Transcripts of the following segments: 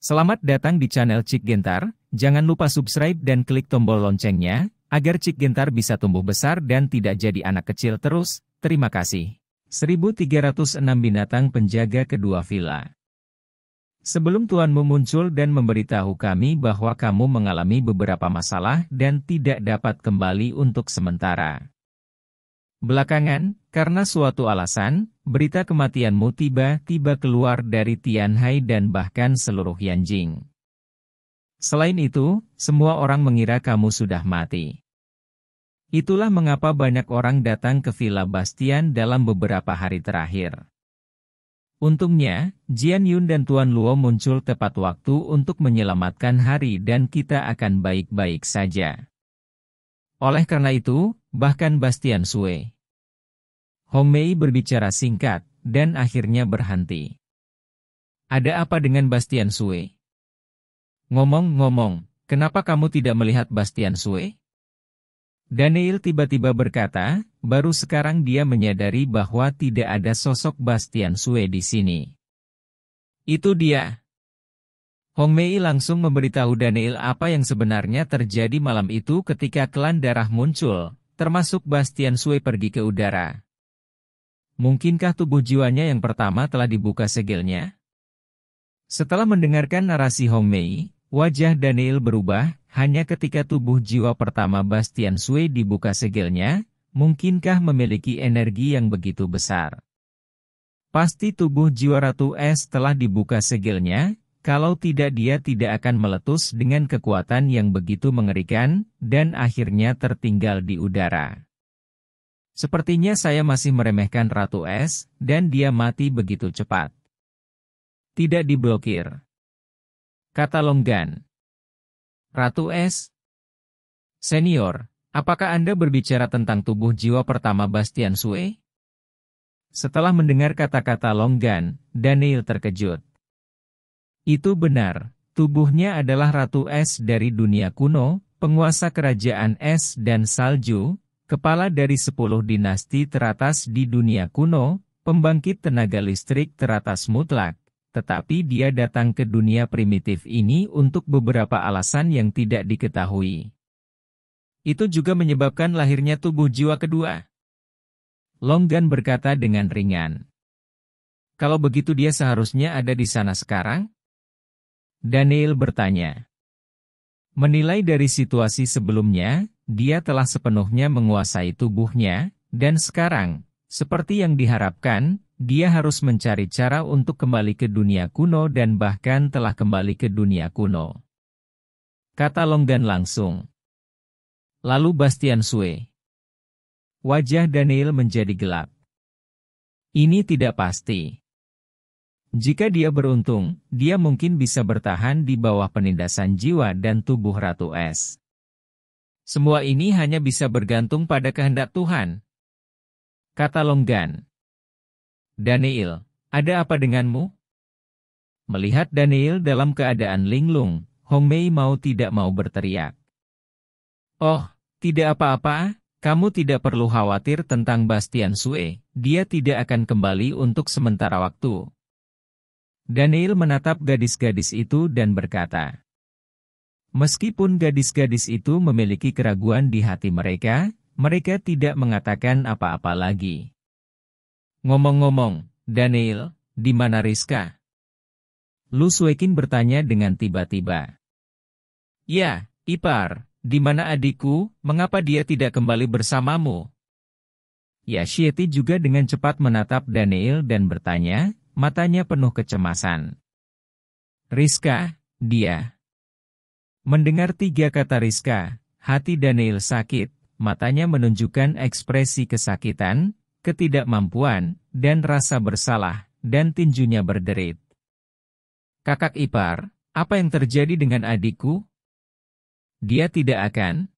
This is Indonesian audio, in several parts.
Selamat datang di channel Cik Gentar, jangan lupa subscribe dan klik tombol loncengnya, agar Cik Gentar bisa tumbuh besar dan tidak jadi anak kecil terus, terima kasih. 1306 Binatang Penjaga Kedua Villa Sebelum tuanmu muncul dan memberitahu kami bahwa kamu mengalami beberapa masalah dan tidak dapat kembali untuk sementara. Belakangan, karena suatu alasan, berita kematianmu tiba-tiba keluar dari Tianhai dan bahkan seluruh Yanjing. Selain itu, semua orang mengira kamu sudah mati. Itulah mengapa banyak orang datang ke Villa Bastian dalam beberapa hari terakhir. Untungnya, Jian Yun dan Tuan Luo muncul tepat waktu untuk menyelamatkan hari dan kita akan baik-baik saja. Oleh karena itu, bahkan Bastian Sue. Homei berbicara singkat, dan akhirnya berhenti. Ada apa dengan Bastian Sue? Ngomong-ngomong, kenapa kamu tidak melihat Bastian Sue? Daniel tiba-tiba berkata, baru sekarang dia menyadari bahwa tidak ada sosok Bastian Sue di sini. Itu dia. Hong Mei langsung memberitahu Daniel apa yang sebenarnya terjadi malam itu ketika klan darah muncul, termasuk Bastian Sue pergi ke udara. Mungkinkah tubuh jiwanya yang pertama telah dibuka segelnya? Setelah mendengarkan narasi Hong Mei, wajah Daniel berubah, hanya ketika tubuh jiwa pertama Bastian Sue dibuka segelnya, mungkinkah memiliki energi yang begitu besar? Pasti tubuh jiwa Ratu S telah dibuka segelnya, kalau tidak dia tidak akan meletus dengan kekuatan yang begitu mengerikan, dan akhirnya tertinggal di udara. Sepertinya saya masih meremehkan Ratu Es, dan dia mati begitu cepat. Tidak diblokir. Kata Longgan. Ratu Es? Senior, apakah Anda berbicara tentang tubuh jiwa pertama Bastian Sue? Setelah mendengar kata-kata Longgan, Daniel terkejut. Itu benar, tubuhnya adalah ratu es dari dunia kuno, penguasa kerajaan es dan salju, kepala dari sepuluh dinasti teratas di dunia kuno, pembangkit tenaga listrik teratas mutlak. Tetapi dia datang ke dunia primitif ini untuk beberapa alasan yang tidak diketahui. Itu juga menyebabkan lahirnya tubuh jiwa kedua. Longgan berkata dengan ringan. Kalau begitu dia seharusnya ada di sana sekarang? Daniel bertanya. Menilai dari situasi sebelumnya, dia telah sepenuhnya menguasai tubuhnya, dan sekarang, seperti yang diharapkan, dia harus mencari cara untuk kembali ke dunia kuno dan bahkan telah kembali ke dunia kuno. Kata Longgan langsung. Lalu Bastian Sue. Wajah Daniel menjadi gelap. Ini tidak pasti. Jika dia beruntung, dia mungkin bisa bertahan di bawah penindasan jiwa dan tubuh Ratu Es. Semua ini hanya bisa bergantung pada kehendak Tuhan. Kata Longgan. Daniel, ada apa denganmu? Melihat Daniel dalam keadaan linglung, Hong Mei mau tidak mau berteriak. Oh, tidak apa-apa, kamu tidak perlu khawatir tentang Bastian Sue, dia tidak akan kembali untuk sementara waktu. Daniel menatap gadis-gadis itu dan berkata, Meskipun gadis-gadis itu memiliki keraguan di hati mereka, mereka tidak mengatakan apa-apa lagi. Ngomong-ngomong, Daniel, di mana Rizka? Luswekin bertanya dengan tiba-tiba. Ya, Ipar, di mana adikku, mengapa dia tidak kembali bersamamu? Yashieti juga dengan cepat menatap Daniel dan bertanya, matanya penuh kecemasan. Rizka, dia. Mendengar tiga kata Rizka, hati Daniel sakit, matanya menunjukkan ekspresi kesakitan, ketidakmampuan, dan rasa bersalah, dan tinjunya berderit. Kakak ipar, apa yang terjadi dengan adikku? Dia tidak akan.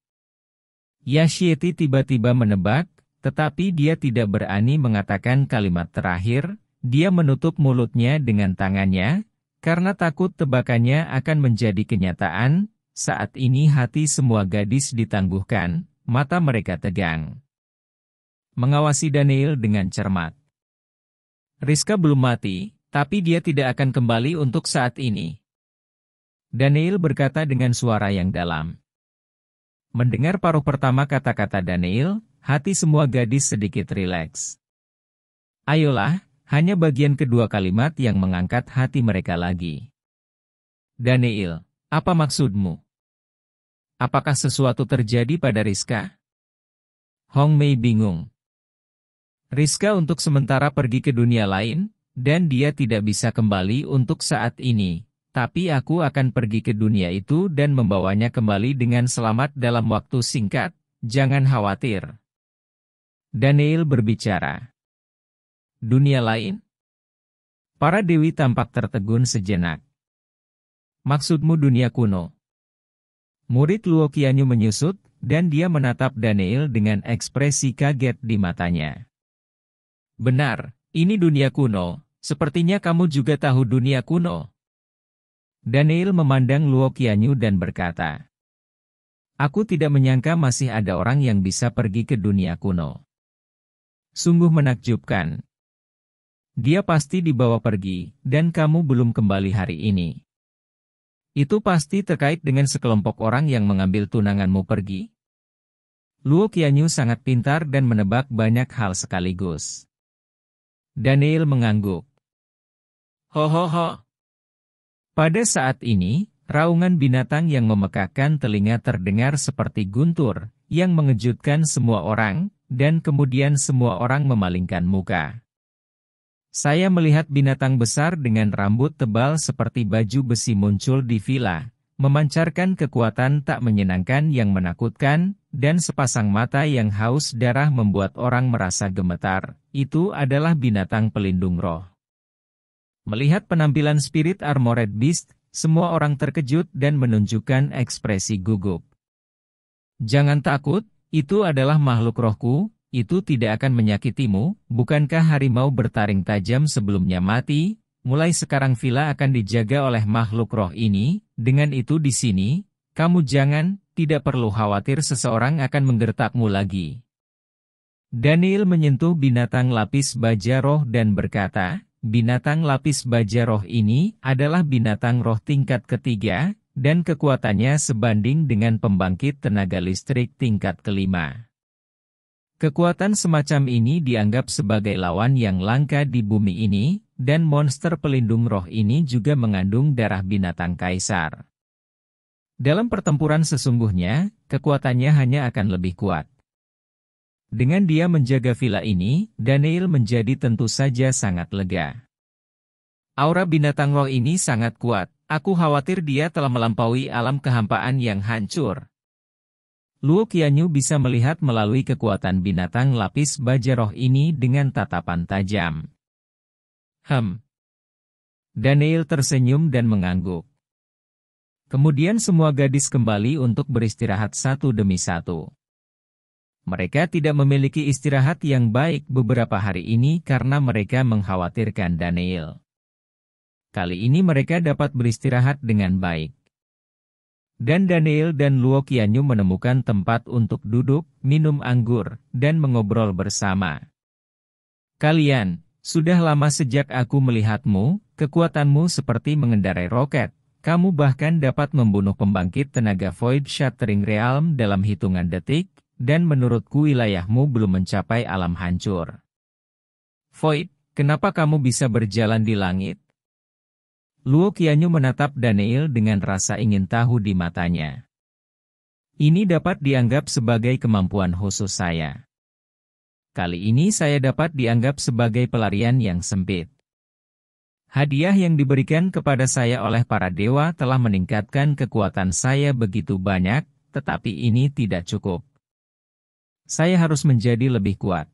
Yashieti tiba-tiba menebak, tetapi dia tidak berani mengatakan kalimat terakhir, dia menutup mulutnya dengan tangannya, karena takut tebakannya akan menjadi kenyataan, saat ini hati semua gadis ditangguhkan, mata mereka tegang. Mengawasi Daniel dengan cermat. Rizka belum mati, tapi dia tidak akan kembali untuk saat ini. Daniel berkata dengan suara yang dalam. Mendengar paruh pertama kata-kata Daniel, hati semua gadis sedikit rileks. Ayolah, hanya bagian kedua kalimat yang mengangkat hati mereka lagi. Daniel, apa maksudmu? Apakah sesuatu terjadi pada Rizka? Hong Mei bingung. Rizka untuk sementara pergi ke dunia lain, dan dia tidak bisa kembali untuk saat ini. Tapi aku akan pergi ke dunia itu dan membawanya kembali dengan selamat dalam waktu singkat, jangan khawatir. Daniel berbicara. Dunia lain? Para dewi tampak tertegun sejenak. Maksudmu dunia kuno? Murid Luo Qianyu menyusut, dan dia menatap Daniel dengan ekspresi kaget di matanya. Benar, ini dunia kuno, sepertinya kamu juga tahu dunia kuno. Daniel memandang Luo Qianyu dan berkata, Aku tidak menyangka masih ada orang yang bisa pergi ke dunia kuno. Sungguh menakjubkan. Dia pasti dibawa pergi, dan kamu belum kembali hari ini. Itu pasti terkait dengan sekelompok orang yang mengambil tunanganmu pergi. Luo Qianyu sangat pintar dan menebak banyak hal sekaligus. Daniel mengangguk. Ho ho ho. Pada saat ini, raungan binatang yang memekakan telinga terdengar seperti guntur, yang mengejutkan semua orang, dan kemudian semua orang memalingkan muka. Saya melihat binatang besar dengan rambut tebal seperti baju besi muncul di villa, memancarkan kekuatan tak menyenangkan yang menakutkan, dan sepasang mata yang haus darah membuat orang merasa gemetar. Itu adalah binatang pelindung roh. Melihat penampilan spirit armored beast, semua orang terkejut dan menunjukkan ekspresi gugup. Jangan takut, itu adalah makhluk rohku, itu tidak akan menyakitimu, bukankah harimau bertaring tajam sebelumnya mati? Mulai sekarang villa akan dijaga oleh makhluk roh ini, dengan itu di sini, kamu jangan, tidak perlu khawatir seseorang akan menggertakmu lagi. Daniel menyentuh binatang lapis baja roh dan berkata, binatang lapis baja roh ini adalah binatang roh tingkat ketiga, dan kekuatannya sebanding dengan pembangkit tenaga listrik tingkat kelima. Kekuatan semacam ini dianggap sebagai lawan yang langka di bumi ini, dan monster pelindung roh ini juga mengandung darah binatang kaisar. Dalam pertempuran sesungguhnya, kekuatannya hanya akan lebih kuat. Dengan dia menjaga villa ini, Daniel menjadi tentu saja sangat lega. Aura binatang roh ini sangat kuat, aku khawatir dia telah melampaui alam kehampaan yang hancur. Luo Qianyu bisa melihat melalui kekuatan binatang lapis baja roh ini dengan tatapan tajam. Hem. Daniel tersenyum dan mengangguk. Kemudian semua gadis kembali untuk beristirahat satu demi satu. Mereka tidak memiliki istirahat yang baik beberapa hari ini karena mereka mengkhawatirkan Daniel. Kali ini mereka dapat beristirahat dengan baik. Dan Daniel dan Luo Qianyu menemukan tempat untuk duduk, minum anggur, dan mengobrol bersama. Kalian, sudah lama sejak aku melihatmu, kekuatanmu seperti mengendarai roket, kamu bahkan dapat membunuh pembangkit tenaga void shattering realm dalam hitungan detik, dan menurutku wilayahmu belum mencapai alam hancur. Void, kenapa kamu bisa berjalan di langit? Luo Qianyu menatap Daniel dengan rasa ingin tahu di matanya. Ini dapat dianggap sebagai kemampuan khusus saya. Kali ini saya dapat dianggap sebagai pelarian yang sempit. Hadiah yang diberikan kepada saya oleh para dewa telah meningkatkan kekuatan saya begitu banyak, tetapi ini tidak cukup. Saya harus menjadi lebih kuat.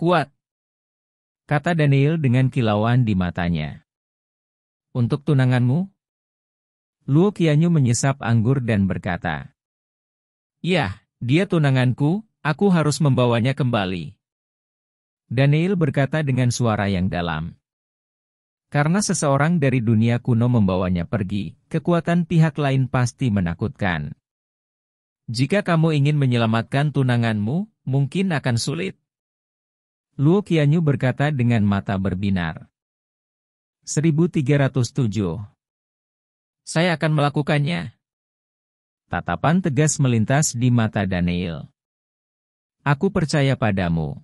Kuat, kata Daniel dengan kilauan di matanya. Untuk tunanganmu? Luo Qianyu menyesap anggur dan berkata, Yah, dia tunanganku, aku harus membawanya kembali. Daniel berkata dengan suara yang dalam. Karena seseorang dari dunia kuno membawanya pergi, kekuatan pihak lain pasti menakutkan. Jika kamu ingin menyelamatkan tunanganmu, mungkin akan sulit. Luo Qianyu berkata dengan mata berbinar. 1307. Saya akan melakukannya. Tatapan tegas melintas di mata Daniel. Aku percaya padamu.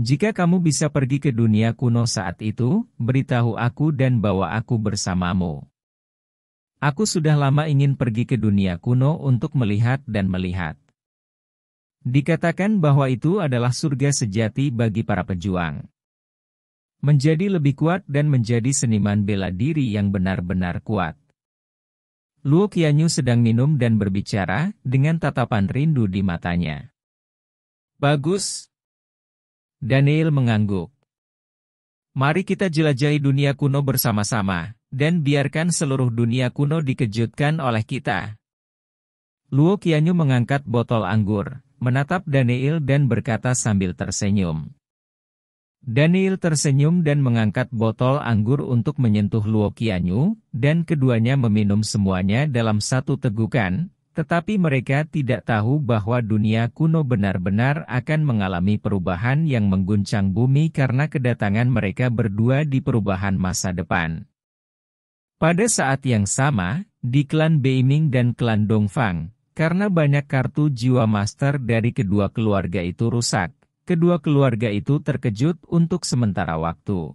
Jika kamu bisa pergi ke dunia kuno saat itu, beritahu aku dan bawa aku bersamamu. Aku sudah lama ingin pergi ke dunia kuno untuk melihat dan melihat. Dikatakan bahwa itu adalah surga sejati bagi para pejuang menjadi lebih kuat dan menjadi seniman bela diri yang benar-benar kuat. Luo Qianyu sedang minum dan berbicara dengan tatapan rindu di matanya. Bagus. Daniel mengangguk. Mari kita jelajahi dunia kuno bersama-sama, dan biarkan seluruh dunia kuno dikejutkan oleh kita. Luo Qianyu mengangkat botol anggur, menatap Daniel dan berkata sambil tersenyum. Daniel tersenyum dan mengangkat botol anggur untuk menyentuh Luokianyu, dan keduanya meminum semuanya dalam satu tegukan, tetapi mereka tidak tahu bahwa dunia kuno benar-benar akan mengalami perubahan yang mengguncang bumi karena kedatangan mereka berdua di perubahan masa depan. Pada saat yang sama, di klan Beiming dan klan Dongfang, karena banyak kartu jiwa master dari kedua keluarga itu rusak, kedua keluarga itu terkejut untuk sementara waktu.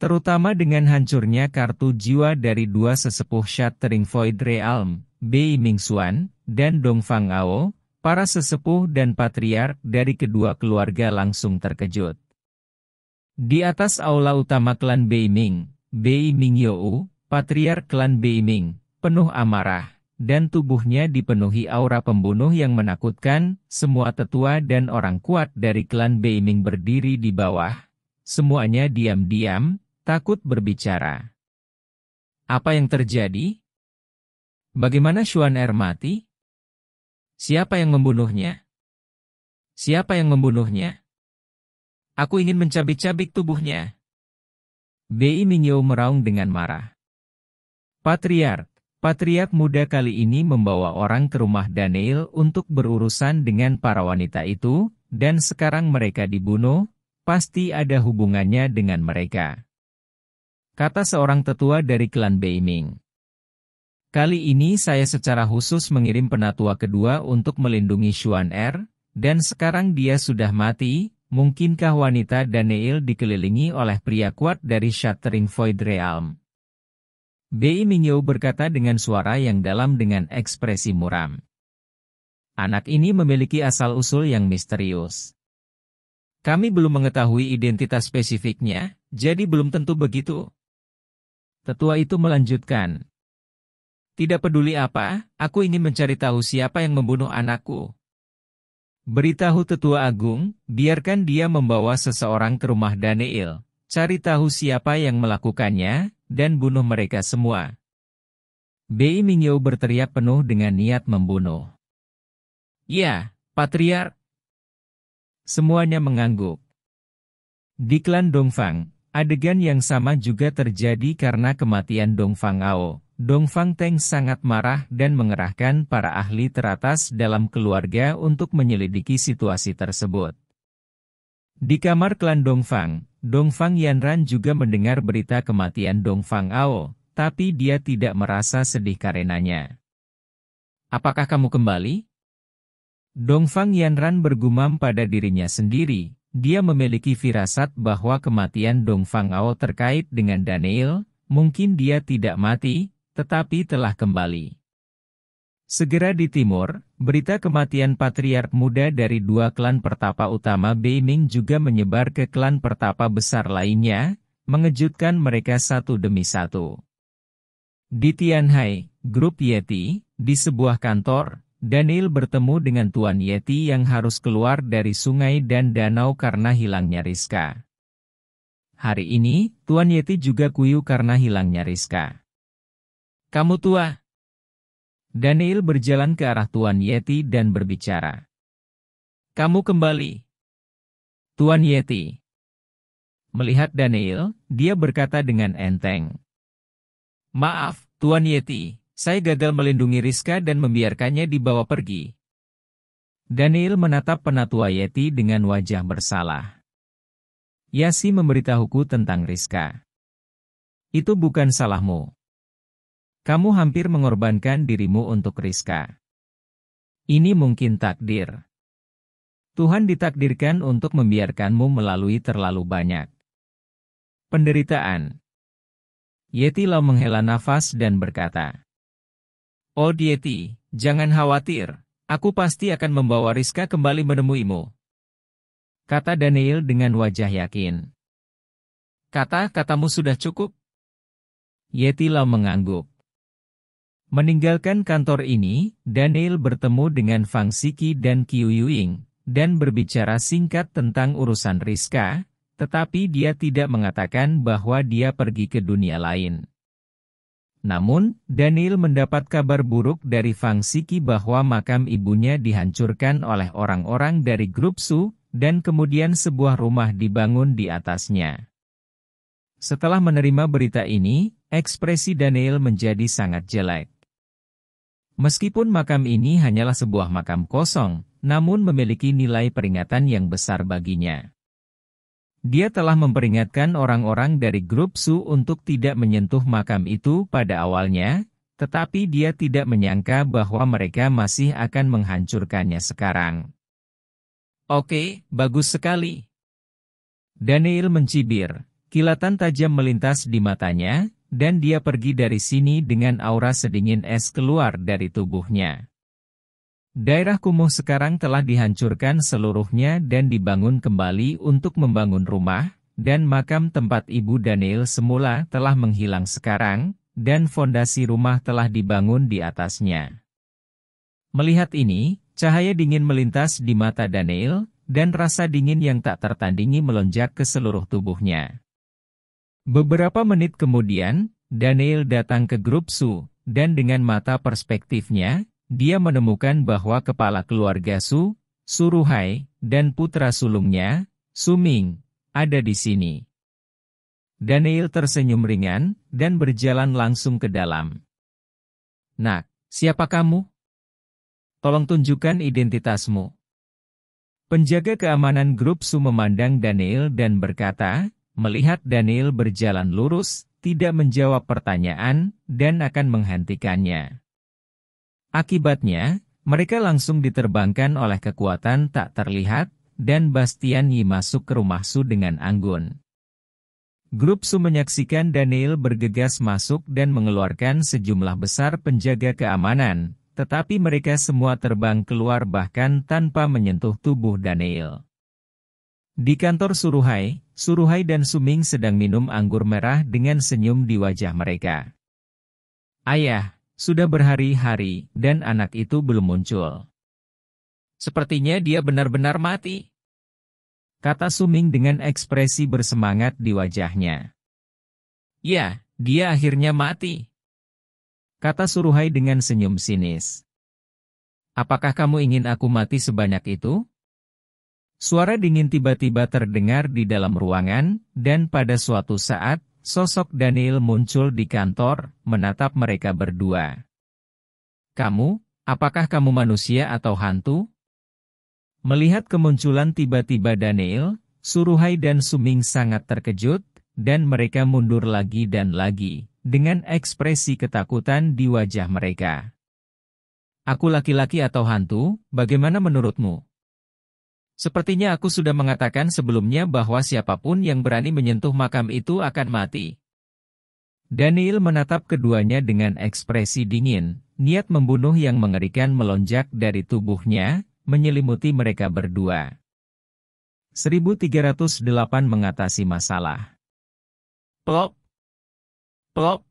Terutama dengan hancurnya kartu jiwa dari dua sesepuh Shattering Void Realm, Bei Mingxuan, dan Dongfang Ao, para sesepuh dan patriark dari kedua keluarga langsung terkejut. Di atas aula utama klan Bei Ming, Bei Ming You, patriark klan Bei Ming, penuh amarah, dan tubuhnya dipenuhi aura pembunuh yang menakutkan, semua tetua dan orang kuat dari klan Beiming berdiri di bawah. Semuanya diam-diam, takut berbicara. Apa yang terjadi? Bagaimana Xuan Er mati? Siapa yang membunuhnya? Siapa yang membunuhnya? Aku ingin mencabik-cabik tubuhnya. Bei Mingyou meraung dengan marah. Patriark, Patriark muda kali ini membawa orang ke rumah Daniel untuk berurusan dengan para wanita itu, dan sekarang mereka dibunuh, pasti ada hubungannya dengan mereka. Kata seorang tetua dari klan Beiming. Kali ini saya secara khusus mengirim penatua kedua untuk melindungi Xuan Er, dan sekarang dia sudah mati, mungkinkah wanita Daniel dikelilingi oleh pria kuat dari Shattering Void Realm? B.I. Mingyu berkata dengan suara yang dalam dengan ekspresi muram. Anak ini memiliki asal-usul yang misterius. Kami belum mengetahui identitas spesifiknya, jadi belum tentu begitu. Tetua itu melanjutkan. Tidak peduli apa, aku ingin mencari tahu siapa yang membunuh anakku. Beritahu tetua agung, biarkan dia membawa seseorang ke rumah Daniel. Cari tahu siapa yang melakukannya, dan bunuh mereka semua. Bei Mingyu berteriak penuh dengan niat membunuh. Ya, Patriar. Semuanya mengangguk. Di klan Dongfang, adegan yang sama juga terjadi karena kematian Dongfang Ao. Dongfang Teng sangat marah dan mengerahkan para ahli teratas dalam keluarga untuk menyelidiki situasi tersebut. Di kamar klan Dongfang, Dongfang Yanran juga mendengar berita kematian Dongfang Ao, tapi dia tidak merasa sedih karenanya. Apakah kamu kembali? Dongfang Yanran bergumam pada dirinya sendiri. Dia memiliki firasat bahwa kematian Dongfang Ao terkait dengan Daniel, mungkin dia tidak mati, tetapi telah kembali. Segera di timur, Berita kematian patriark muda dari dua klan pertapa utama Beiming juga menyebar ke klan pertapa besar lainnya, mengejutkan mereka satu demi satu. Di Tianhai, grup Yeti, di sebuah kantor, Daniel bertemu dengan Tuan Yeti yang harus keluar dari sungai dan danau karena hilangnya Rizka. Hari ini, Tuan Yeti juga kuyu karena hilangnya Rizka. Kamu tua, Daniel berjalan ke arah Tuan Yeti dan berbicara. Kamu kembali. Tuan Yeti. Melihat Daniel, dia berkata dengan enteng. Maaf, Tuan Yeti, saya gagal melindungi Rizka dan membiarkannya dibawa pergi. Daniel menatap penatua Yeti dengan wajah bersalah. Yasi memberitahuku tentang Rizka. Itu bukan salahmu. Kamu hampir mengorbankan dirimu untuk Rizka. Ini mungkin takdir. Tuhan ditakdirkan untuk membiarkanmu melalui terlalu banyak penderitaan. Yeti Lau menghela nafas dan berkata, Oh Yeti, jangan khawatir, aku pasti akan membawa Rizka kembali menemuimu. Kata Daniel dengan wajah yakin. Kata-katamu sudah cukup? Yeti Lau mengangguk. Meninggalkan kantor ini, Daniel bertemu dengan Fang Siki dan Qiu Yuying, dan berbicara singkat tentang urusan Rizka, tetapi dia tidak mengatakan bahwa dia pergi ke dunia lain. Namun, Daniel mendapat kabar buruk dari Fang Siki bahwa makam ibunya dihancurkan oleh orang-orang dari grup Su, dan kemudian sebuah rumah dibangun di atasnya. Setelah menerima berita ini, ekspresi Daniel menjadi sangat jelek. Meskipun makam ini hanyalah sebuah makam kosong, namun memiliki nilai peringatan yang besar baginya. Dia telah memperingatkan orang-orang dari grup Su untuk tidak menyentuh makam itu pada awalnya, tetapi dia tidak menyangka bahwa mereka masih akan menghancurkannya sekarang. Oke, bagus sekali. Daniel mencibir, kilatan tajam melintas di matanya, dan dia pergi dari sini dengan aura sedingin es keluar dari tubuhnya. Daerah kumuh sekarang telah dihancurkan seluruhnya dan dibangun kembali untuk membangun rumah, dan makam tempat ibu Daniel semula telah menghilang sekarang, dan fondasi rumah telah dibangun di atasnya. Melihat ini, cahaya dingin melintas di mata Daniel, dan rasa dingin yang tak tertandingi melonjak ke seluruh tubuhnya. Beberapa menit kemudian, Daniel datang ke grup Su, dan dengan mata perspektifnya, dia menemukan bahwa kepala keluarga Su, Suruhai, dan putra sulungnya, Suming, ada di sini. Daniel tersenyum ringan, dan berjalan langsung ke dalam. Nak, siapa kamu? Tolong tunjukkan identitasmu. Penjaga keamanan grup Su memandang Daniel dan berkata, melihat Daniel berjalan lurus, tidak menjawab pertanyaan, dan akan menghentikannya. Akibatnya, mereka langsung diterbangkan oleh kekuatan tak terlihat, dan Bastian Yi masuk ke rumah Su dengan anggun. Grup Su menyaksikan Daniel bergegas masuk dan mengeluarkan sejumlah besar penjaga keamanan, tetapi mereka semua terbang keluar bahkan tanpa menyentuh tubuh Daniel. Di kantor Suruhai, Suruhai dan Suming sedang minum anggur merah dengan senyum di wajah mereka. Ayah, sudah berhari-hari, dan anak itu belum muncul. Sepertinya dia benar-benar mati. Kata Suming dengan ekspresi bersemangat di wajahnya. Ya, dia akhirnya mati. Kata Suruhai dengan senyum sinis. Apakah kamu ingin aku mati sebanyak itu? Suara dingin tiba-tiba terdengar di dalam ruangan, dan pada suatu saat, sosok Daniel muncul di kantor, menatap mereka berdua. Kamu, apakah kamu manusia atau hantu? Melihat kemunculan tiba-tiba Daniel, Suruhai dan Suming sangat terkejut, dan mereka mundur lagi dan lagi, dengan ekspresi ketakutan di wajah mereka. Aku laki-laki atau hantu, bagaimana menurutmu? Sepertinya aku sudah mengatakan sebelumnya bahwa siapapun yang berani menyentuh makam itu akan mati. Daniel menatap keduanya dengan ekspresi dingin, niat membunuh yang mengerikan melonjak dari tubuhnya, menyelimuti mereka berdua. 1308 mengatasi masalah. Plop. Plop.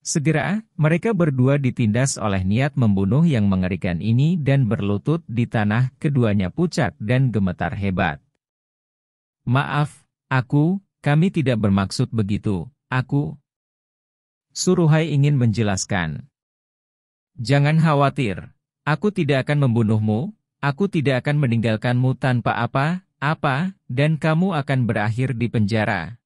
Segera, mereka berdua ditindas oleh niat membunuh yang mengerikan ini dan berlutut di tanah, keduanya pucat dan gemetar hebat. Maaf, aku, kami tidak bermaksud begitu, aku. Suruhai ingin menjelaskan. Jangan khawatir, aku tidak akan membunuhmu, aku tidak akan meninggalkanmu tanpa apa, apa, dan kamu akan berakhir di penjara.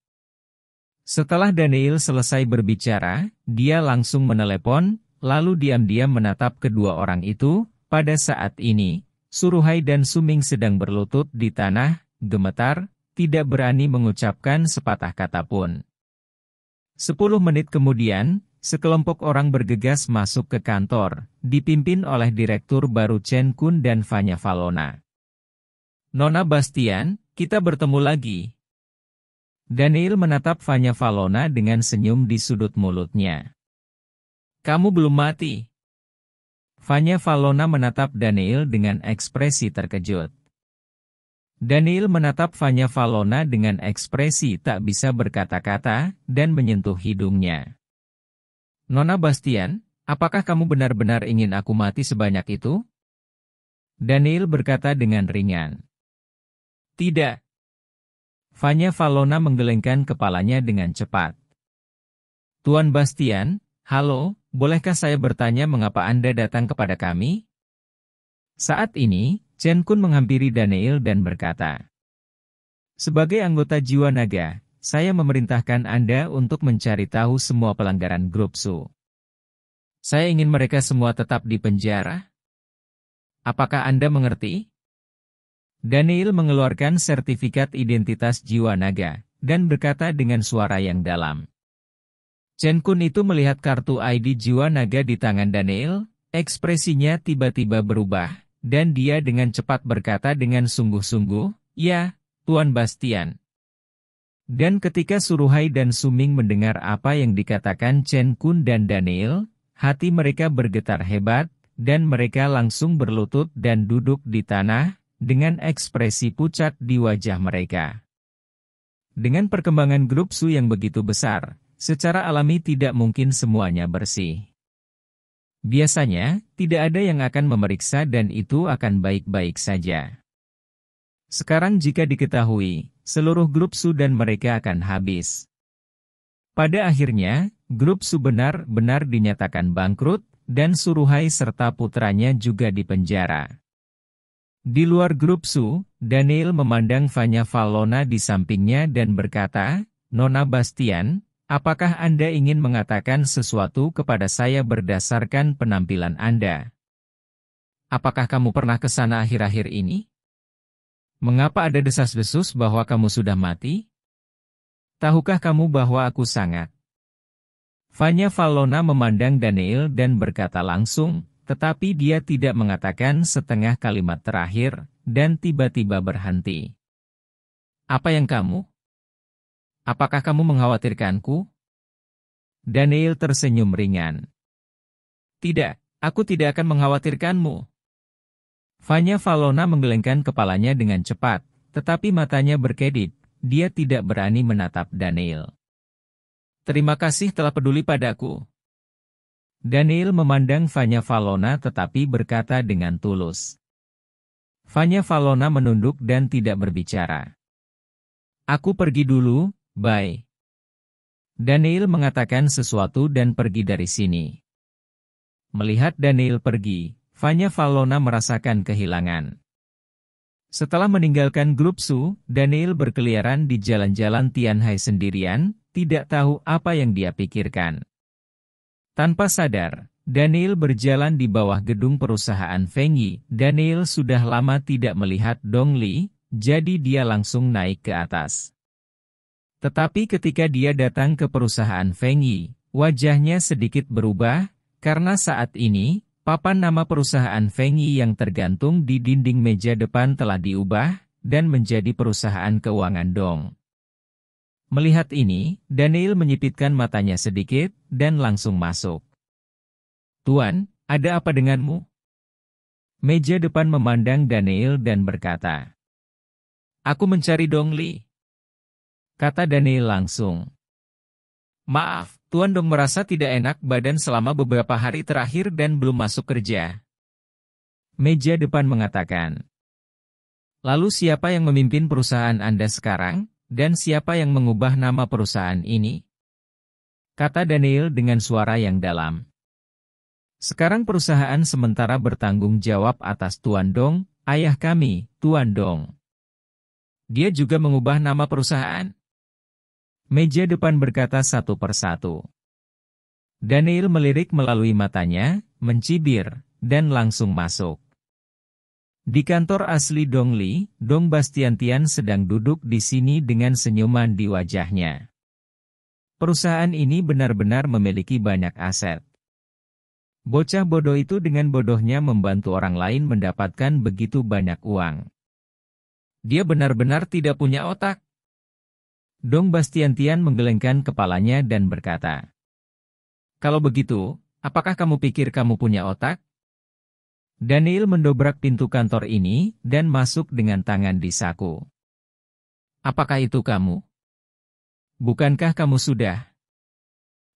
Setelah Daniel selesai berbicara, dia langsung menelepon, lalu diam-diam menatap kedua orang itu. Pada saat ini, Suruhai dan Suming sedang berlutut di tanah, gemetar, tidak berani mengucapkan sepatah kata pun. Sepuluh menit kemudian, sekelompok orang bergegas masuk ke kantor, dipimpin oleh Direktur baru Chen Kun dan Vanya Valona. Nona Bastian, kita bertemu lagi, Daniel menatap Vanya Valona dengan senyum di sudut mulutnya. Kamu belum mati. Vanya Valona menatap Daniel dengan ekspresi terkejut. Daniel menatap Vanya Valona dengan ekspresi tak bisa berkata-kata dan menyentuh hidungnya. Nona Bastian, apakah kamu benar-benar ingin aku mati sebanyak itu? Daniel berkata dengan ringan. Tidak, Fanya Valona menggelengkan kepalanya dengan cepat. Tuan Bastian, halo, bolehkah saya bertanya mengapa Anda datang kepada kami? Saat ini, Chen Kun menghampiri Daniel dan berkata, Sebagai anggota Jiwa Naga, saya memerintahkan Anda untuk mencari tahu semua pelanggaran grup Su. Saya ingin mereka semua tetap di penjara. Apakah Anda mengerti? Daniel mengeluarkan sertifikat identitas jiwa naga, dan berkata dengan suara yang dalam. Chen Kun itu melihat kartu ID jiwa naga di tangan Daniel, ekspresinya tiba-tiba berubah, dan dia dengan cepat berkata dengan sungguh-sungguh, Ya, Tuan Bastian. Dan ketika Suruhai dan Suming mendengar apa yang dikatakan Chen Kun dan Daniel, hati mereka bergetar hebat, dan mereka langsung berlutut dan duduk di tanah, dengan ekspresi pucat di wajah mereka. Dengan perkembangan grup Su yang begitu besar, secara alami tidak mungkin semuanya bersih. Biasanya, tidak ada yang akan memeriksa dan itu akan baik-baik saja. Sekarang jika diketahui, seluruh grup Su dan mereka akan habis. Pada akhirnya, grup Su benar-benar dinyatakan bangkrut, dan Suruhai serta putranya juga dipenjara. Di luar grup Su, Daniel memandang Vanya Valona di sampingnya dan berkata, Nona Bastian, apakah Anda ingin mengatakan sesuatu kepada saya berdasarkan penampilan Anda? Apakah kamu pernah ke sana akhir-akhir ini? Mengapa ada desas-desus bahwa kamu sudah mati? Tahukah kamu bahwa aku sangat? Vanya Valona memandang Daniel dan berkata langsung, tetapi dia tidak mengatakan setengah kalimat terakhir, dan tiba-tiba berhenti. Apa yang kamu? Apakah kamu mengkhawatirkanku? Daniel tersenyum ringan. Tidak, aku tidak akan mengkhawatirkanmu. Vanya Valona menggelengkan kepalanya dengan cepat, tetapi matanya berkedip, dia tidak berani menatap Daniel. Terima kasih telah peduli padaku. Daniel memandang Vanya Valona tetapi berkata dengan tulus. Vanya Valona menunduk dan tidak berbicara. Aku pergi dulu, bye. Daniel mengatakan sesuatu dan pergi dari sini. Melihat Daniel pergi, Vanya Valona merasakan kehilangan. Setelah meninggalkan grup Su, Daniel berkeliaran di jalan-jalan Tianhai sendirian, tidak tahu apa yang dia pikirkan. Tanpa sadar, Daniel berjalan di bawah gedung perusahaan Feng Yi. Daniel sudah lama tidak melihat Dong Li, jadi dia langsung naik ke atas. Tetapi ketika dia datang ke perusahaan Feng Yi, wajahnya sedikit berubah, karena saat ini, papan nama perusahaan Feng Yi yang tergantung di dinding meja depan telah diubah, dan menjadi perusahaan keuangan Dong. Melihat ini, Daniel menyipitkan matanya sedikit dan langsung masuk. Tuan, ada apa denganmu? Meja depan memandang Daniel dan berkata, Aku mencari Dong Li." Kata Daniel langsung. Maaf, Tuan Dong merasa tidak enak badan selama beberapa hari terakhir dan belum masuk kerja. Meja depan mengatakan. Lalu siapa yang memimpin perusahaan Anda sekarang? Dan siapa yang mengubah nama perusahaan ini? Kata Daniel dengan suara yang dalam. Sekarang perusahaan sementara bertanggung jawab atas Tuan Dong, ayah kami, Tuan Dong. Dia juga mengubah nama perusahaan? Meja depan berkata satu persatu. Daniel melirik melalui matanya, mencibir, dan langsung masuk. Di kantor asli Dong Li, Dong Bastiantian sedang duduk di sini dengan senyuman di wajahnya. Perusahaan ini benar-benar memiliki banyak aset. Bocah bodoh itu dengan bodohnya membantu orang lain mendapatkan begitu banyak uang. Dia benar-benar tidak punya otak. Dong Bastiantian menggelengkan kepalanya dan berkata, Kalau begitu, apakah kamu pikir kamu punya otak? Daniel mendobrak pintu kantor ini dan masuk dengan tangan di saku. Apakah itu kamu? Bukankah kamu sudah?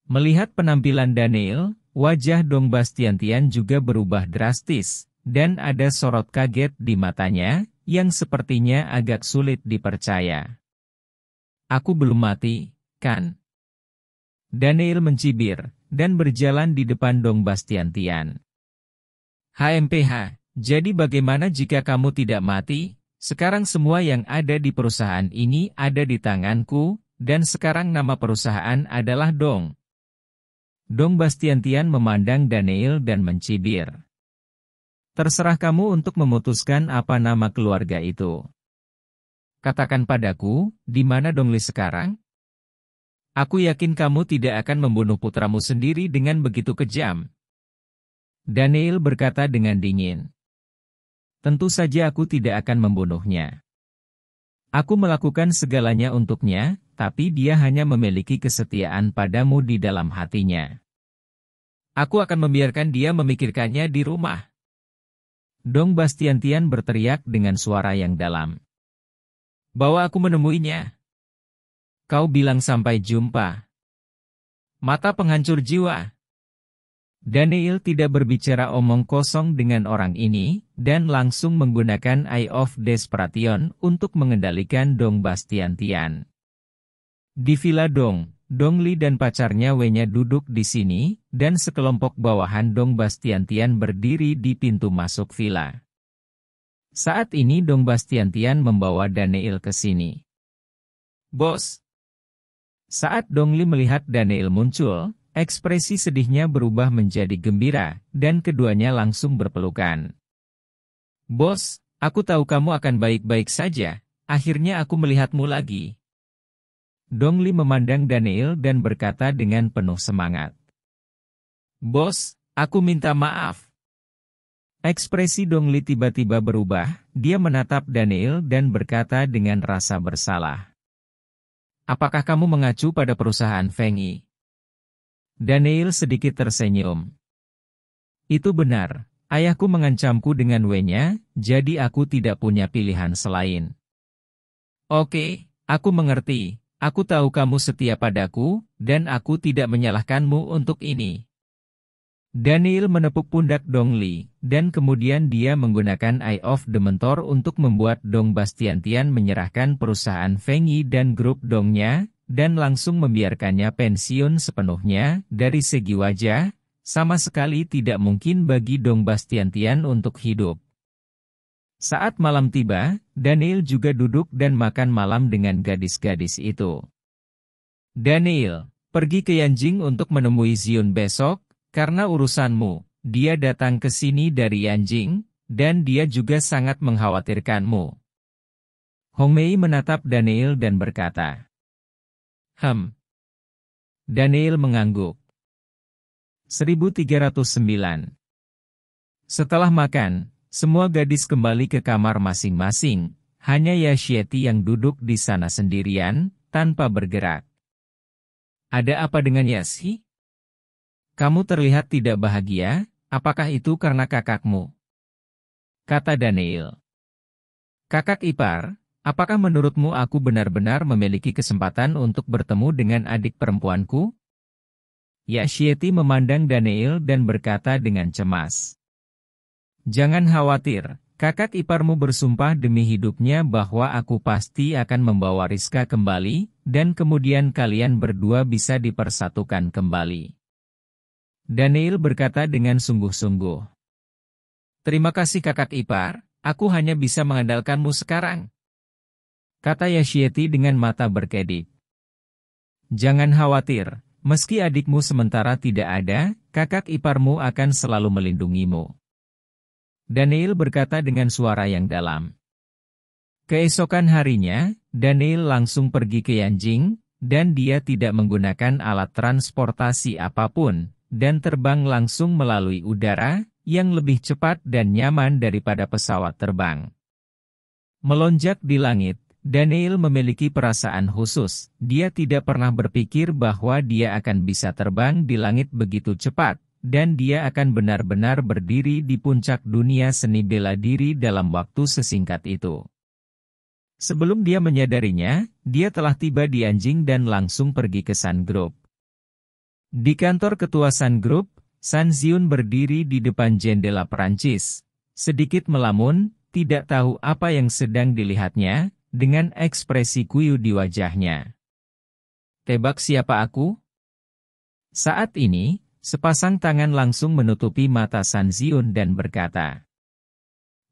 Melihat penampilan Daniel, wajah Dong Bastiantian juga berubah drastis, dan ada sorot kaget di matanya, yang sepertinya agak sulit dipercaya. Aku belum mati, kan? Daniel mencibir, dan berjalan di depan Dong Bastiantian. HMPH, jadi bagaimana jika kamu tidak mati? Sekarang semua yang ada di perusahaan ini ada di tanganku, dan sekarang nama perusahaan adalah Dong. Dong Bastiantian memandang Daniel dan mencibir. Terserah kamu untuk memutuskan apa nama keluarga itu. Katakan padaku, di mana Dongli sekarang? Aku yakin kamu tidak akan membunuh putramu sendiri dengan begitu kejam, Daniel berkata dengan dingin. Tentu saja aku tidak akan membunuhnya. Aku melakukan segalanya untuknya, tapi dia hanya memiliki kesetiaan padamu di dalam hatinya. Aku akan membiarkan dia memikirkannya di rumah. Dong Bastiantian berteriak dengan suara yang dalam. Bawa aku menemuinya. Kau bilang sampai jumpa. Mata penghancur jiwa. Daniel tidak berbicara omong kosong dengan orang ini, dan langsung menggunakan Eye of Desperation untuk mengendalikan Dong Bastian Tian. Di Villa Dong, Dong Li dan pacarnya Wenya duduk di sini, dan sekelompok bawahan Dong Bastian Tian berdiri di pintu masuk villa. Saat ini Dong Bastian Tian membawa Daniel ke sini. Bos! Saat Dong Li melihat Daniel muncul, Ekspresi sedihnya berubah menjadi gembira, dan keduanya langsung berpelukan. Bos, aku tahu kamu akan baik-baik saja, akhirnya aku melihatmu lagi. Dongli memandang Daniel dan berkata dengan penuh semangat. Bos, aku minta maaf. Ekspresi Dongli tiba-tiba berubah, dia menatap Daniel dan berkata dengan rasa bersalah. Apakah kamu mengacu pada perusahaan Fengi? Daniel sedikit tersenyum. Itu benar, ayahku mengancamku dengan wenya, jadi aku tidak punya pilihan selain. Oke, aku mengerti, aku tahu kamu setia padaku, dan aku tidak menyalahkanmu untuk ini. Daniel menepuk pundak Dong Li, dan kemudian dia menggunakan Eye of the Mentor untuk membuat Dong Bastian Tian menyerahkan perusahaan Feng Yi dan grup Dongnya, dan langsung membiarkannya pensiun sepenuhnya dari segi wajah, sama sekali tidak mungkin bagi Dong Bastian Tian untuk hidup. Saat malam tiba, Daniel juga duduk dan makan malam dengan gadis-gadis itu. Daniel, pergi ke Yanjing untuk menemui Zion besok, karena urusanmu, dia datang ke sini dari Yanjing, dan dia juga sangat mengkhawatirkanmu. Hongmei menatap Daniel dan berkata, Hem. Daniel mengangguk. 1309 Setelah makan, semua gadis kembali ke kamar masing-masing, hanya Yashieti yang duduk di sana sendirian, tanpa bergerak. Ada apa dengan Yashi? Kamu terlihat tidak bahagia, apakah itu karena kakakmu? Kata Daniel. Kakak ipar, Apakah menurutmu aku benar-benar memiliki kesempatan untuk bertemu dengan adik perempuanku? Yashieti memandang Daniel dan berkata dengan cemas. Jangan khawatir, kakak iparmu bersumpah demi hidupnya bahwa aku pasti akan membawa Rizka kembali, dan kemudian kalian berdua bisa dipersatukan kembali. Daniel berkata dengan sungguh-sungguh. Terima kasih kakak ipar, aku hanya bisa mengandalkanmu sekarang kata Yashieti dengan mata berkedip. Jangan khawatir, meski adikmu sementara tidak ada, kakak iparmu akan selalu melindungimu. Daniel berkata dengan suara yang dalam. Keesokan harinya, Daniel langsung pergi ke Yanjing, dan dia tidak menggunakan alat transportasi apapun, dan terbang langsung melalui udara, yang lebih cepat dan nyaman daripada pesawat terbang. Melonjak di langit, Daniel memiliki perasaan khusus. Dia tidak pernah berpikir bahwa dia akan bisa terbang di langit begitu cepat, dan dia akan benar-benar berdiri di puncak dunia seni bela diri dalam waktu sesingkat itu. Sebelum dia menyadarinya, dia telah tiba di anjing dan langsung pergi ke Sun Group. Di kantor ketua Sun Group, Sun Zion berdiri di depan jendela Perancis. Sedikit melamun, tidak tahu apa yang sedang dilihatnya, dengan ekspresi kuyu di wajahnya. Tebak siapa aku? Saat ini, sepasang tangan langsung menutupi mata San Zion dan berkata,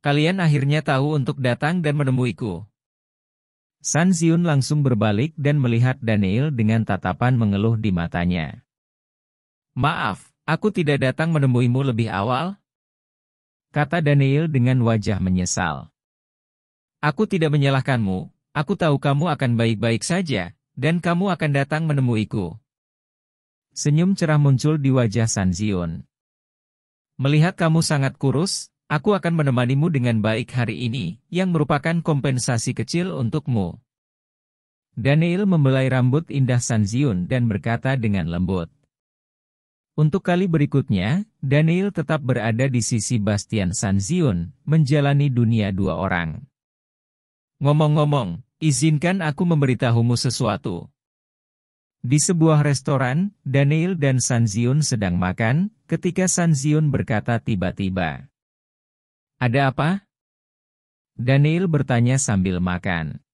Kalian akhirnya tahu untuk datang dan menemuiku. San Zion langsung berbalik dan melihat Daniel dengan tatapan mengeluh di matanya. Maaf, aku tidak datang menemuimu lebih awal? Kata Daniel dengan wajah menyesal. Aku tidak menyalahkanmu, aku tahu kamu akan baik-baik saja, dan kamu akan datang menemuiku. Senyum cerah muncul di wajah San Zion. Melihat kamu sangat kurus, aku akan menemanimu dengan baik hari ini, yang merupakan kompensasi kecil untukmu. Daniel membelai rambut indah San Zion dan berkata dengan lembut. Untuk kali berikutnya, Daniel tetap berada di sisi Bastian San Zion, menjalani dunia dua orang. Ngomong-ngomong, izinkan aku memberitahumu sesuatu. Di sebuah restoran, Daniel dan Sanzion sedang makan, ketika Sanzion berkata tiba-tiba. Ada apa? Daniel bertanya sambil makan.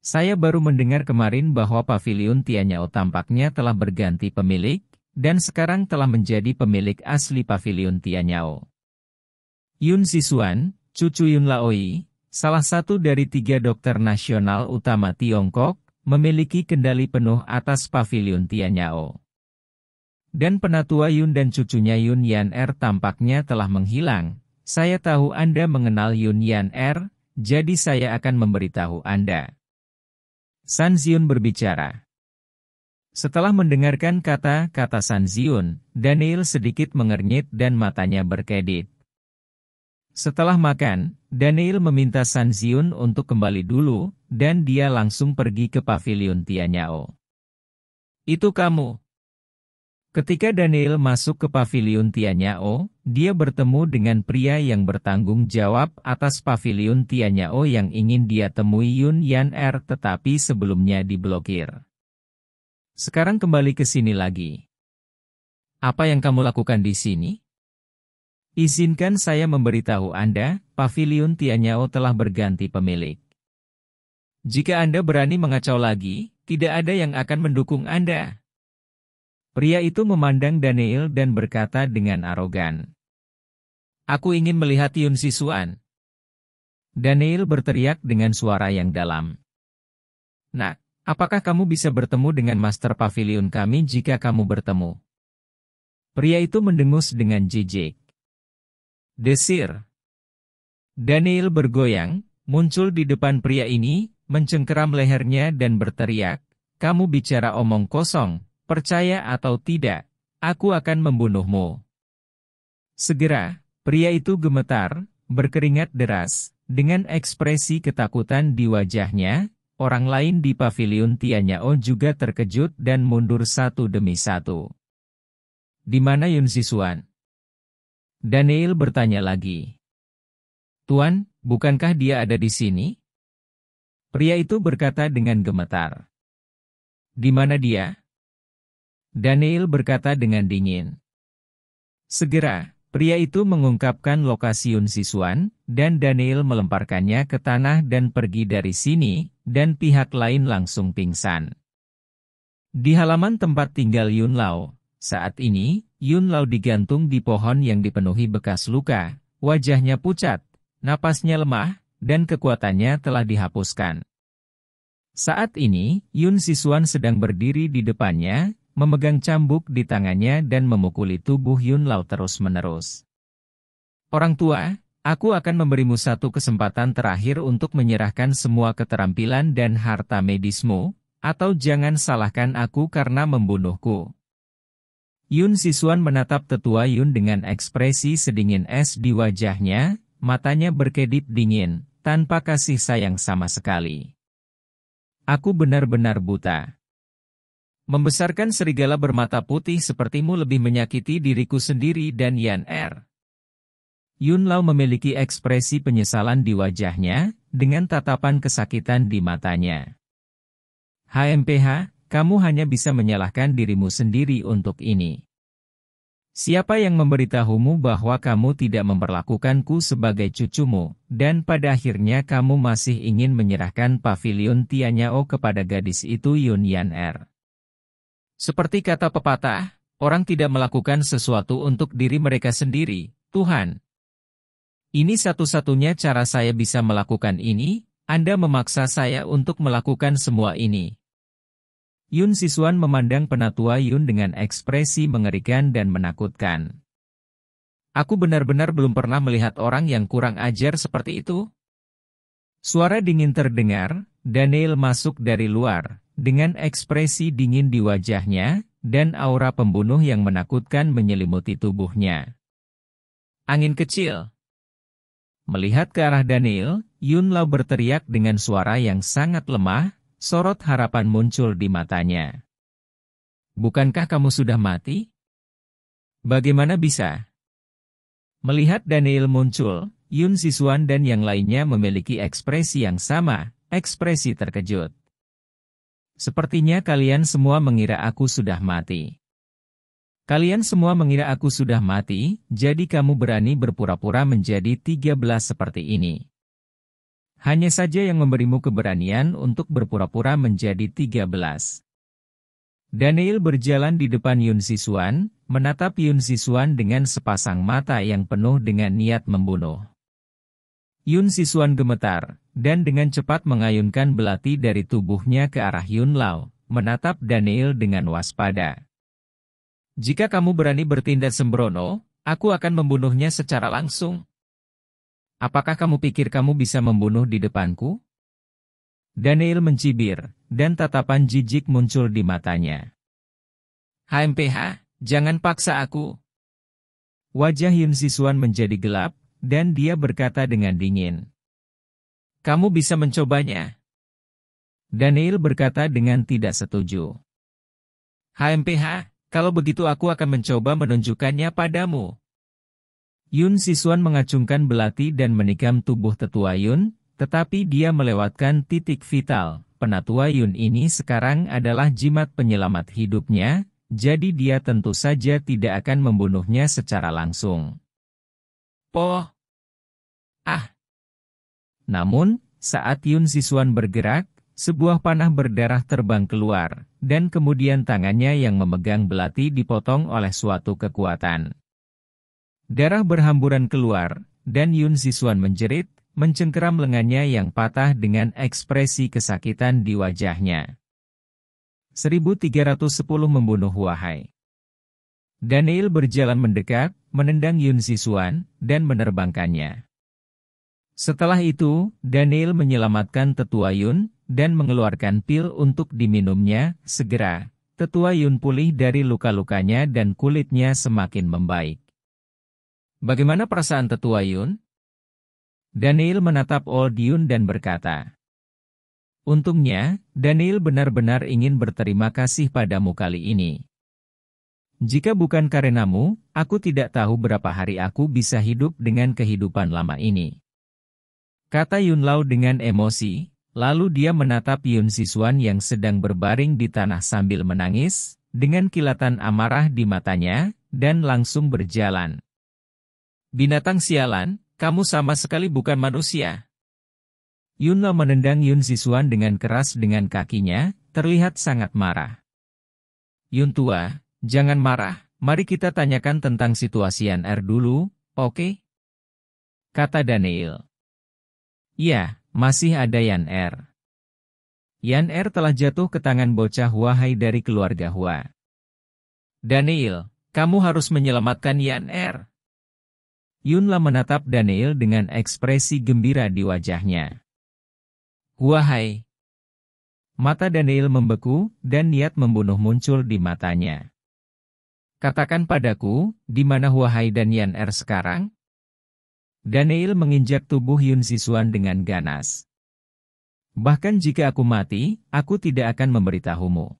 Saya baru mendengar kemarin bahwa pavilion Tianyao tampaknya telah berganti pemilik, dan sekarang telah menjadi pemilik asli pavilion Tianyao. Yun Sisuan, cucu Yun Laoi, Salah satu dari tiga dokter nasional utama Tiongkok, memiliki kendali penuh atas pavilion Tianyao. Dan penatua Yun dan cucunya Yun Yan Er tampaknya telah menghilang. Saya tahu Anda mengenal Yun Yan Er, jadi saya akan memberitahu Anda. San Zion berbicara. Setelah mendengarkan kata-kata San Zion, Daniel sedikit mengernyit dan matanya berkedip. Setelah makan, Daniel meminta San Zion untuk kembali dulu, dan dia langsung pergi ke pavilion Tianyao. Itu kamu. Ketika Daniel masuk ke pavilion Tianyao, dia bertemu dengan pria yang bertanggung jawab atas pavilion Tianyao yang ingin dia temui Yun Yan Er tetapi sebelumnya diblokir. Sekarang kembali ke sini lagi. Apa yang kamu lakukan di sini? Izinkan saya memberitahu Anda, Pavilion Tianyao telah berganti pemilik. Jika Anda berani mengacau lagi, tidak ada yang akan mendukung Anda. Pria itu memandang Daniel dan berkata dengan arogan. Aku ingin melihat Yun Sisuan. Daniel berteriak dengan suara yang dalam. Nak, apakah kamu bisa bertemu dengan Master Pavilion kami jika kamu bertemu? Pria itu mendengus dengan jijik. Desir. Daniel bergoyang, muncul di depan pria ini, mencengkeram lehernya dan berteriak, kamu bicara omong kosong, percaya atau tidak, aku akan membunuhmu. Segera, pria itu gemetar, berkeringat deras, dengan ekspresi ketakutan di wajahnya, orang lain di pavilion Tianyao juga terkejut dan mundur satu demi satu. Di mana Yun Zisuan? Daniel bertanya lagi. Tuan, bukankah dia ada di sini? Pria itu berkata dengan gemetar. Di mana dia? Daniel berkata dengan dingin. Segera, pria itu mengungkapkan lokasi Yun Sisuan, dan Daniel melemparkannya ke tanah dan pergi dari sini, dan pihak lain langsung pingsan. Di halaman tempat tinggal Yun Lao, saat ini, Yun Lao digantung di pohon yang dipenuhi bekas luka, wajahnya pucat, napasnya lemah, dan kekuatannya telah dihapuskan. Saat ini, Yun Sisuan sedang berdiri di depannya, memegang cambuk di tangannya dan memukuli tubuh Yun Lao terus-menerus. Orang tua, aku akan memberimu satu kesempatan terakhir untuk menyerahkan semua keterampilan dan harta medismu, atau jangan salahkan aku karena membunuhku. Yun Sisuan menatap tetua Yun dengan ekspresi sedingin es di wajahnya, matanya berkedip dingin, tanpa kasih sayang sama sekali. Aku benar-benar buta. Membesarkan serigala bermata putih sepertimu lebih menyakiti diriku sendiri dan Yan Er. Yun Lau memiliki ekspresi penyesalan di wajahnya, dengan tatapan kesakitan di matanya. HMPH, kamu hanya bisa menyalahkan dirimu sendiri untuk ini. Siapa yang memberitahumu bahwa kamu tidak memperlakukanku sebagai cucumu, dan pada akhirnya kamu masih ingin menyerahkan pavilion Tianyao kepada gadis itu Yun Yan Er. Seperti kata pepatah, orang tidak melakukan sesuatu untuk diri mereka sendiri, Tuhan. Ini satu-satunya cara saya bisa melakukan ini, Anda memaksa saya untuk melakukan semua ini. Yun Sisuan memandang penatua Yun dengan ekspresi mengerikan dan menakutkan. Aku benar-benar belum pernah melihat orang yang kurang ajar seperti itu. Suara dingin terdengar, Daniel masuk dari luar, dengan ekspresi dingin di wajahnya, dan aura pembunuh yang menakutkan menyelimuti tubuhnya. Angin kecil. Melihat ke arah Daniel, Yun Lau berteriak dengan suara yang sangat lemah, Sorot harapan muncul di matanya. Bukankah kamu sudah mati? Bagaimana bisa? Melihat Daniel muncul, Yun Sisuan dan yang lainnya memiliki ekspresi yang sama, ekspresi terkejut. Sepertinya kalian semua mengira aku sudah mati. Kalian semua mengira aku sudah mati, jadi kamu berani berpura-pura menjadi tiga belas seperti ini. Hanya saja yang memberimu keberanian untuk berpura-pura menjadi 13. Daniel berjalan di depan Yun Sisuan, menatap Yun Sisuan dengan sepasang mata yang penuh dengan niat membunuh. Yun Sisuan gemetar, dan dengan cepat mengayunkan belati dari tubuhnya ke arah Yun Lao, menatap Daniel dengan waspada. Jika kamu berani bertindak sembrono, aku akan membunuhnya secara langsung. Apakah kamu pikir kamu bisa membunuh di depanku? Daniel mencibir, dan tatapan jijik muncul di matanya. HMPH, jangan paksa aku. Wajah Yun Siswan menjadi gelap, dan dia berkata dengan dingin. Kamu bisa mencobanya. Daniel berkata dengan tidak setuju. HMPH, kalau begitu aku akan mencoba menunjukkannya padamu. Yun Sisuan mengacungkan belati dan menikam tubuh tetua Yun, tetapi dia melewatkan titik vital. Penatua Yun ini sekarang adalah jimat penyelamat hidupnya, jadi dia tentu saja tidak akan membunuhnya secara langsung. Poh! Ah! Namun, saat Yun Sisuan bergerak, sebuah panah berdarah terbang keluar, dan kemudian tangannya yang memegang belati dipotong oleh suatu kekuatan. Darah berhamburan keluar, dan Yun Ziswan menjerit, mencengkeram lengannya yang patah dengan ekspresi kesakitan di wajahnya. 1310 membunuh Wahai. Daniel berjalan mendekat, menendang Yun Ziswan, dan menerbangkannya. Setelah itu, Daniel menyelamatkan tetua Yun, dan mengeluarkan pil untuk diminumnya, segera, tetua Yun pulih dari luka-lukanya dan kulitnya semakin membaik. Bagaimana perasaan tetua Yun? Daniel menatap Old oh Yun dan berkata, Untungnya, Daniel benar-benar ingin berterima kasih padamu kali ini. Jika bukan karenamu, aku tidak tahu berapa hari aku bisa hidup dengan kehidupan lama ini. Kata Yun Lao dengan emosi, lalu dia menatap Yun Siswan yang sedang berbaring di tanah sambil menangis, dengan kilatan amarah di matanya, dan langsung berjalan. Binatang sialan, kamu sama sekali bukan manusia. Yun Lo menendang Yun Zisuan dengan keras dengan kakinya, terlihat sangat marah. Yun tua, jangan marah, mari kita tanyakan tentang situasi NR er dulu, oke? Okay? Kata Daniel. Ya, masih ada Yan R. Er. Yan R er telah jatuh ke tangan bocah Wahai dari keluarga Hua. Daniel, kamu harus menyelamatkan Yan R. Yunla menatap Daniel dengan ekspresi gembira di wajahnya. Wahai! Mata Daniel membeku, dan niat membunuh muncul di matanya. Katakan padaku, di mana Wahai dan Yan Er sekarang? Daniel menginjak tubuh Yun Sisuan dengan ganas. Bahkan jika aku mati, aku tidak akan memberitahumu.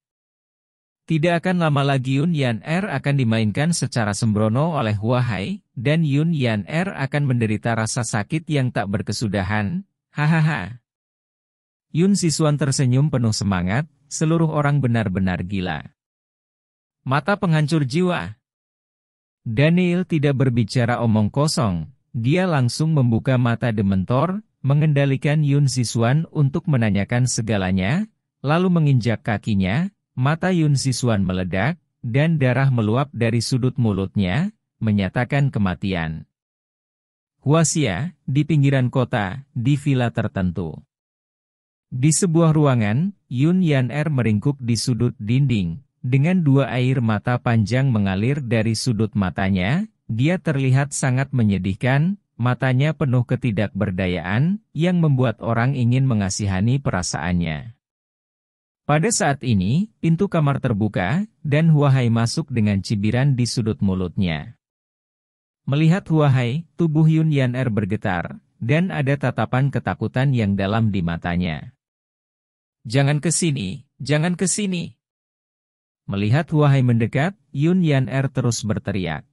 Tidak akan lama lagi Yun Yan Er akan dimainkan secara sembrono oleh Hua Hai dan Yun Yan Er akan menderita rasa sakit yang tak berkesudahan. Hahaha. Yun Siswan tersenyum penuh semangat, seluruh orang benar-benar gila. Mata penghancur jiwa. Daniel tidak berbicara omong kosong, dia langsung membuka mata dementor, mengendalikan Yun Siswan untuk menanyakan segalanya, lalu menginjak kakinya, Mata Yun Siswan meledak, dan darah meluap dari sudut mulutnya, menyatakan kematian. Huasia, di pinggiran kota, di villa tertentu. Di sebuah ruangan, Yun Yan Er meringkuk di sudut dinding, dengan dua air mata panjang mengalir dari sudut matanya, dia terlihat sangat menyedihkan, matanya penuh ketidakberdayaan, yang membuat orang ingin mengasihani perasaannya. Pada saat ini, pintu kamar terbuka, dan Huahai masuk dengan cibiran di sudut mulutnya. Melihat Huahai, tubuh Yun Yan Er bergetar, dan ada tatapan ketakutan yang dalam di matanya. Jangan ke sini, jangan ke sini. Melihat Huahai mendekat, Yun Yan Er terus berteriak.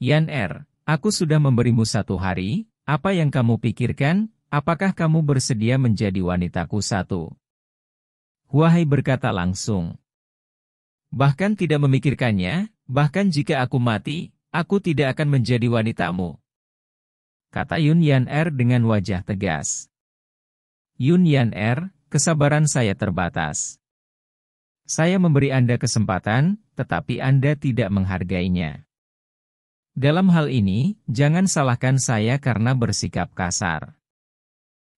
Yan Er, aku sudah memberimu satu hari, apa yang kamu pikirkan, apakah kamu bersedia menjadi wanitaku satu? Wahai berkata langsung. Bahkan tidak memikirkannya, bahkan jika aku mati, aku tidak akan menjadi wanitamu. Kata Yun Yan Er dengan wajah tegas. Yun Yan Er, kesabaran saya terbatas. Saya memberi Anda kesempatan, tetapi Anda tidak menghargainya. Dalam hal ini, jangan salahkan saya karena bersikap kasar.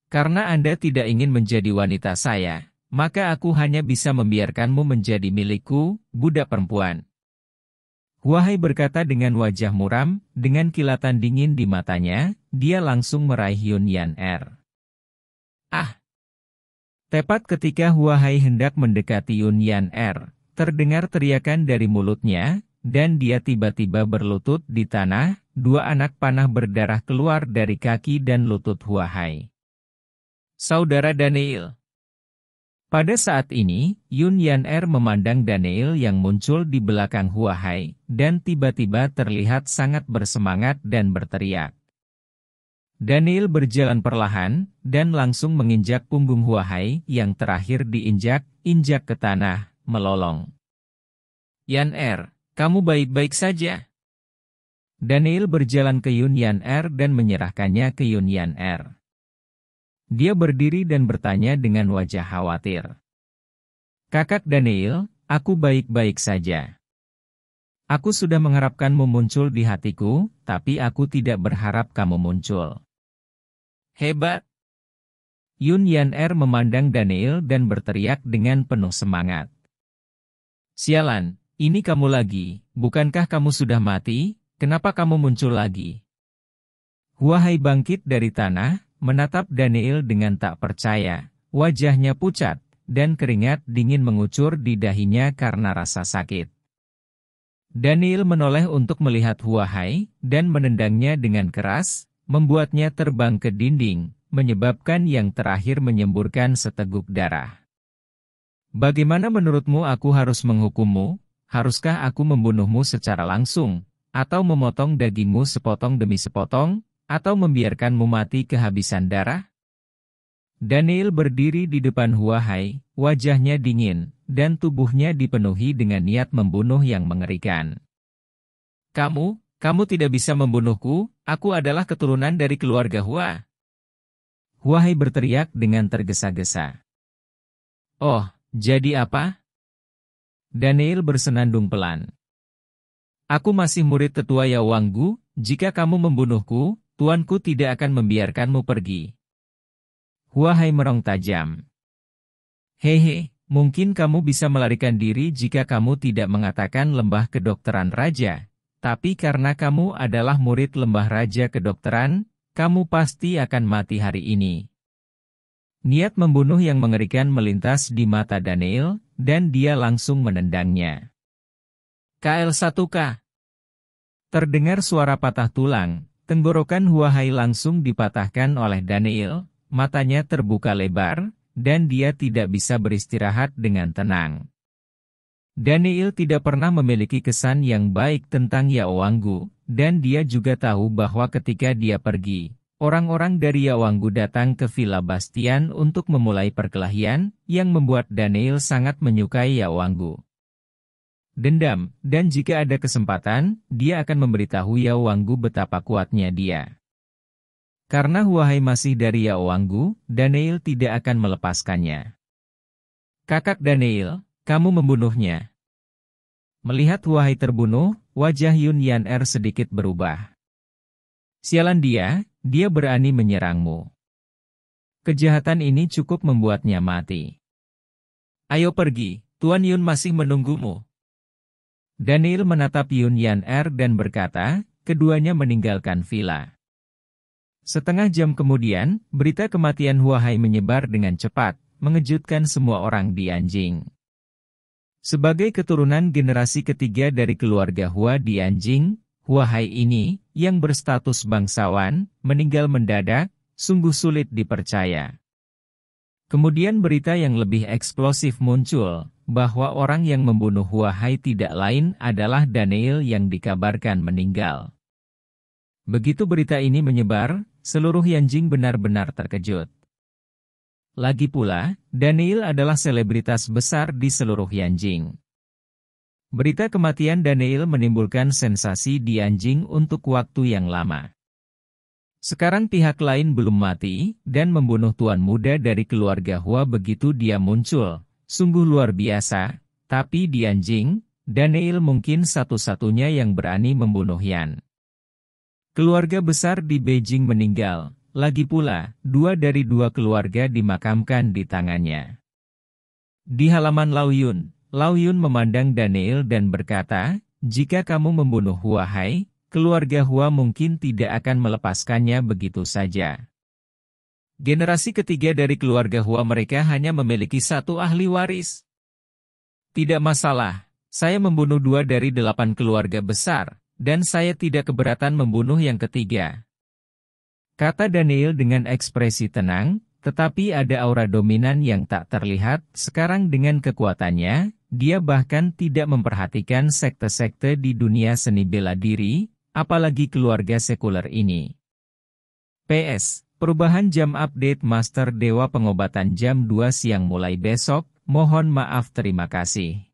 Karena Anda tidak ingin menjadi wanita saya maka aku hanya bisa membiarkanmu menjadi milikku, budak perempuan. Wahai berkata dengan wajah muram, dengan kilatan dingin di matanya, dia langsung meraih Yun Yan Er. Ah! Tepat ketika Huahai hendak mendekati Yun Yan Er, terdengar teriakan dari mulutnya, dan dia tiba-tiba berlutut di tanah, dua anak panah berdarah keluar dari kaki dan lutut Huahai. Saudara Daniel pada saat ini, Yun Yan Er memandang Daniel yang muncul di belakang Hua Hai, dan tiba-tiba terlihat sangat bersemangat dan berteriak. Daniel berjalan perlahan, dan langsung menginjak punggung Hua Hai yang terakhir diinjak, injak ke tanah, melolong. Yan Er, kamu baik-baik saja. Daniel berjalan ke Yun Yan Er dan menyerahkannya ke Yun Yan Er. Dia berdiri dan bertanya dengan wajah khawatir. Kakak Daniel, aku baik-baik saja. Aku sudah mengharapkanmu muncul di hatiku, tapi aku tidak berharap kamu muncul. Hebat! Yun Yan Er memandang Daniel dan berteriak dengan penuh semangat. Sialan, ini kamu lagi, bukankah kamu sudah mati, kenapa kamu muncul lagi? Wahai bangkit dari tanah, menatap Daniel dengan tak percaya, wajahnya pucat, dan keringat dingin mengucur di dahinya karena rasa sakit. Daniel menoleh untuk melihat Huahai, dan menendangnya dengan keras, membuatnya terbang ke dinding, menyebabkan yang terakhir menyemburkan seteguk darah. Bagaimana menurutmu aku harus menghukummu? Haruskah aku membunuhmu secara langsung, atau memotong dagingmu sepotong demi sepotong, atau membiarkanmu mati kehabisan darah? Daniel berdiri di depan Huahai, wajahnya dingin, dan tubuhnya dipenuhi dengan niat membunuh yang mengerikan. Kamu, kamu tidak bisa membunuhku, aku adalah keturunan dari keluarga Hua. Huahai berteriak dengan tergesa-gesa. Oh, jadi apa? Daniel bersenandung pelan. Aku masih murid tetua Yawanggu, jika kamu membunuhku, Tuanku tidak akan membiarkanmu pergi. Wahai merong tajam. Hehe, mungkin kamu bisa melarikan diri jika kamu tidak mengatakan lembah kedokteran raja. Tapi karena kamu adalah murid lembah raja kedokteran, kamu pasti akan mati hari ini. Niat membunuh yang mengerikan melintas di mata Daniel, dan dia langsung menendangnya. KL1K Terdengar suara patah tulang, Tenggorokan Huahai langsung dipatahkan oleh Daniel, matanya terbuka lebar, dan dia tidak bisa beristirahat dengan tenang. Daniel tidak pernah memiliki kesan yang baik tentang Yaowanggu, dan dia juga tahu bahwa ketika dia pergi, orang-orang dari Yaowanggu datang ke Villa Bastian untuk memulai perkelahian, yang membuat Daniel sangat menyukai Yaowanggu dendam, dan jika ada kesempatan, dia akan memberitahu ya Wanggu betapa kuatnya dia. Karena Huahai masih dari ya Wanggu, Daniel tidak akan melepaskannya. Kakak Daniel, kamu membunuhnya. Melihat Huahai terbunuh, wajah Yun Yan Er sedikit berubah. Sialan dia, dia berani menyerangmu. Kejahatan ini cukup membuatnya mati. Ayo pergi, Tuan Yun masih menunggumu. Daniel menatap Yun Yan Er dan berkata, keduanya meninggalkan villa. Setengah jam kemudian, berita kematian Hua Hai menyebar dengan cepat, mengejutkan semua orang di anjing. Sebagai keturunan generasi ketiga dari keluarga Hua di anjing, Hua Hai ini, yang berstatus bangsawan, meninggal mendadak, sungguh sulit dipercaya. Kemudian berita yang lebih eksplosif muncul, bahwa orang yang membunuh Huahai tidak lain adalah Daniel yang dikabarkan meninggal. Begitu berita ini menyebar, seluruh Yanjing benar-benar terkejut. Lagi pula, Daniel adalah selebritas besar di seluruh Yanjing. Berita kematian Daniel menimbulkan sensasi di Yanjing untuk waktu yang lama. Sekarang pihak lain belum mati, dan membunuh tuan muda dari keluarga Hua begitu dia muncul, Sungguh luar biasa, tapi di anjing, Daniel mungkin satu-satunya yang berani membunuh Yan. Keluarga besar di Beijing meninggal, lagi pula, dua dari dua keluarga dimakamkan di tangannya. Di halaman Yun, Laoyun, Yun memandang Daniel dan berkata, jika kamu membunuh Hua Hai, keluarga Hua mungkin tidak akan melepaskannya begitu saja. Generasi ketiga dari keluarga Hua mereka hanya memiliki satu ahli waris. Tidak masalah, saya membunuh dua dari delapan keluarga besar, dan saya tidak keberatan membunuh yang ketiga. Kata Daniel dengan ekspresi tenang, tetapi ada aura dominan yang tak terlihat, sekarang dengan kekuatannya, dia bahkan tidak memperhatikan sekte-sekte di dunia seni bela diri, apalagi keluarga sekuler ini. PS, Perubahan jam update Master Dewa Pengobatan jam 2 siang mulai besok, mohon maaf terima kasih.